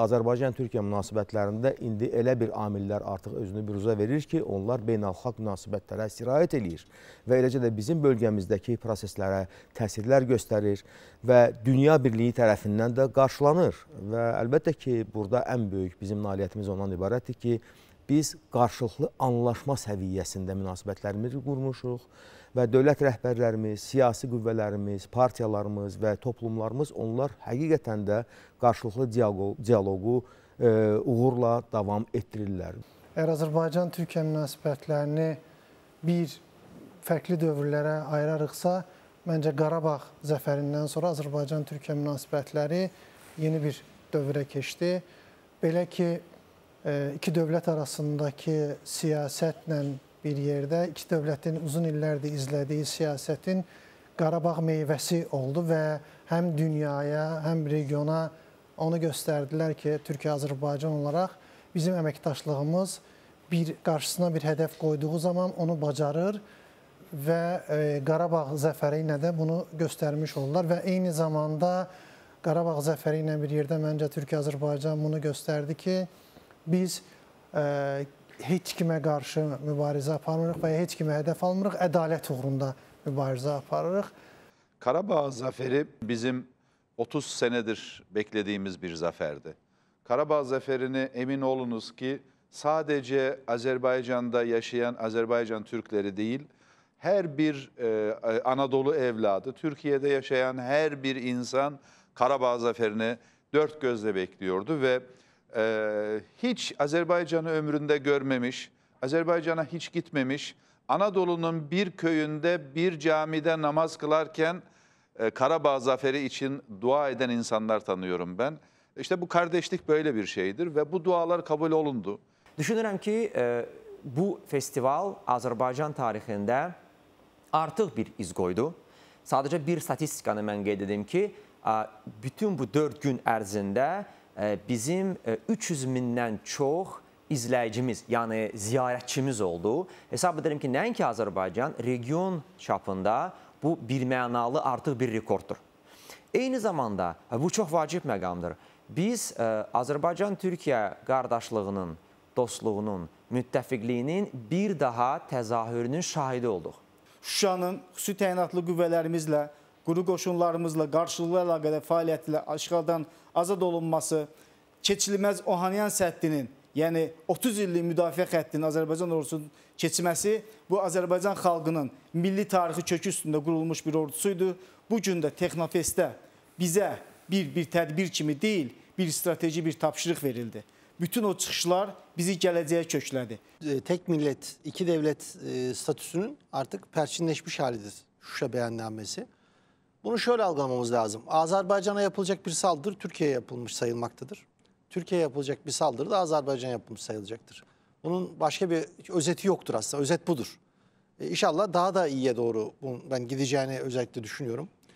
Azərbaycan-Türkiyə münasibətlərində indi elə bir amillər artıq özünü büruzə verir ki, onlar beynəlxalq münasibətlərə sirayət eləyir və eləcə də bizim bölgəmizdəki proseslərə təsirlər göstərir və dünya birliyi tərəfindən də qarşılanır. Və əlbəttə ki, burada ən böyük bizim nailiyyətimiz ondan ibarətdir ki, biz qarşılıqlı anlaşma səviyyəsində münasibətlərimizi qurmuşuq və dövlət rəhbərlərimiz, siyasi qüvvələrimiz, partiyalarımız və toplumlarımız onlar həqiqətən də qarşılıqlı dialoqu e, uğurla davam etdirirlər. Əgər Azərbaycan Türkiyə münasibətlərini bir fərqli dövrlərə ayırarıqsa, məncə Qarabağ zəfərindən sonra Azərbaycan-Türkiyə münasibətləri yeni bir dövrə keçdi. Belə ki, e, iki dövlət arasındakı siyasətlə bir yerdə iki dövlətin uzun illərdir izlədiyi siyasətin Qarabağ meyvəsi oldu və həm dünyaya, həm regiona onu göstərdilər ki, Türkiyə-Azərbaycan olaraq bizim əməkdaşlığımız bir qarşısına bir hədəf qoyduğu zaman onu bacarır və e, Qarabağ zəfəri ilə də bunu göstərmiş oldular və eyni zamanda Qarabağ zəfəri ilə bir yerdə məncə Türkiyə-Azərbaycan bunu göstərdi ki, biz e, heç kimə qarşı mübarizə aparmırıq və ya heç kimə hədəf almırıq, ədalət uğrunda mübarizə aparırıq. Karabağ zaferi bizim 30 senedir beklediğimiz bir zaferdi. Karabağ zaferini emin olunuz ki sadece Azerbaycan'da yaşayan Azerbaycan Türkleri değil, her bir e, Anadolu evladı, Türkiye'de yaşayan her bir insan Karabağ zaferini dört gözle bekliyordu ve e, hiç Azerbaycan'ı ömründe görmemiş, Azerbaycan'a hiç gitmemiş, Anadolu'nun bir köyünde bir camide namaz kılarken e, Karabağ zaferi için dua eden insanlar tanıyorum ben. İşte bu kardeşlik böyle bir şeydir ve bu dualar kabul olundu. Düşünürəm ki, e, bu festival Azerbaycan tarihinde artık bir iz koydu. Sadece bir statistikanı mən qeyd ki, bütün bu dört gün ərzində bizim 300 e, mindən çox izləyicimiz, yəni ziyarətçimiz oldu. Hesab edirəm ki, nəinki Azərbaycan region çapında bu birmənalı artıq bir rekorddur. Eyni zamanda e, bu çox vacib məqamdır. Biz e, Azərbaycan-Türkiyə qardaşlığının, dostluğunun, müttəfiqliyinin bir daha təzahürünün şahidi olduq. Şuşanın xüsusi təyinatlı qüvvələrimizlə quru qoşunlarımızla qarşılıqlı əlaqədə fəaliyyətlə işğaldan azad olunması, keçilməz Ohanyan səddinin, yəni 30 illik müdafiə xəttinin Azərbaycan ordusunun keçməsi bu Azərbaycan xalqının milli tarixi kökü üstündə qurulmuş bir ordusu idi. Bu gün də Texnofestdə bizə bir bir tədbir kimi deyil, bir strateji bir tapşırıq verildi. Bütün o çıxışlar bizi gələcəyə köklədi. E, tək millət, iki dövlət e, statüsünün artıq pərçinləşmiş halidir Şuşa bəyannaməsi. Bunu şöyle algılamamız lazım. Azerbaycan'a yapılacak bir saldırı Türkiye'ye yapılmış sayılmaktadır. Türkiye'ye yapılacak bir saldırı da Azerbaycan'a yapılmış sayılacaktır. Bunun başka bir özeti yoktur aslında. Özet budur. E, inşallah daha da iyiye doğru ben gideceğini özellikle düşünüyorum.